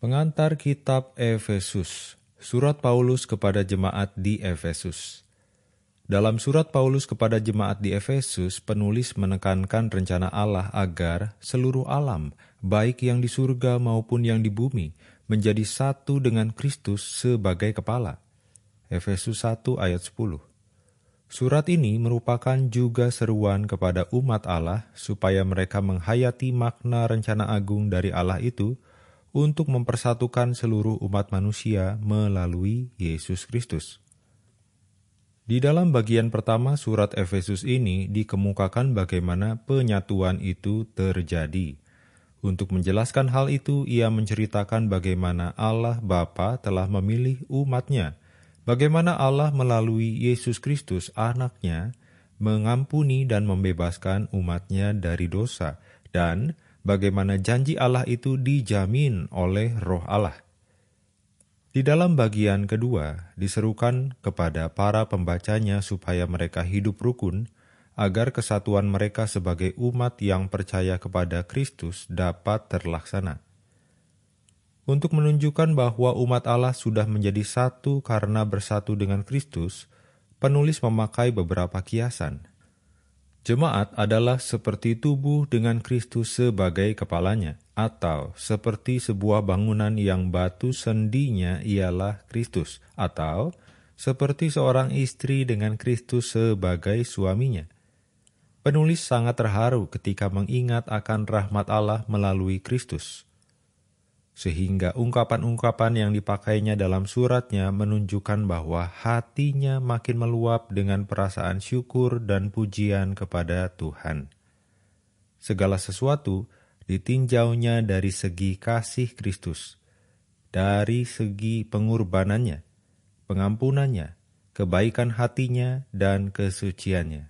Pengantar Kitab Efesus, Surat Paulus kepada Jemaat di Efesus. Dalam surat Paulus kepada jemaat di Efesus, penulis menekankan rencana Allah agar seluruh alam, baik yang di surga maupun yang di bumi, menjadi satu dengan Kristus sebagai kepala. Efesus 1 ayat 10. Surat ini merupakan juga seruan kepada umat Allah supaya mereka menghayati makna rencana agung dari Allah itu untuk mempersatukan seluruh umat manusia melalui Yesus Kristus. Di dalam bagian pertama surat Efesus ini dikemukakan bagaimana penyatuan itu terjadi. Untuk menjelaskan hal itu, ia menceritakan bagaimana Allah Bapa telah memilih umatnya, bagaimana Allah melalui Yesus Kristus anaknya mengampuni dan membebaskan umatnya dari dosa, dan bagaimana janji Allah itu dijamin oleh Roh Allah. Di dalam bagian kedua, diserukan kepada para pembacanya supaya mereka hidup rukun, agar kesatuan mereka sebagai umat yang percaya kepada Kristus dapat terlaksana. Untuk menunjukkan bahwa umat Allah sudah menjadi satu karena bersatu dengan Kristus, penulis memakai beberapa kiasan. Jemaat adalah seperti tubuh dengan Kristus sebagai kepalanya, atau seperti sebuah bangunan yang batu sendinya ialah Kristus, atau seperti seorang istri dengan Kristus sebagai suaminya. Penulis sangat terharu ketika mengingat akan rahmat Allah melalui Kristus sehingga ungkapan-ungkapan yang dipakainya dalam suratnya menunjukkan bahwa hatinya makin meluap dengan perasaan syukur dan pujian kepada Tuhan. Segala sesuatu ditinjaunya dari segi kasih Kristus, dari segi pengorbanannya, pengampunannya, kebaikan hatinya, dan kesuciannya.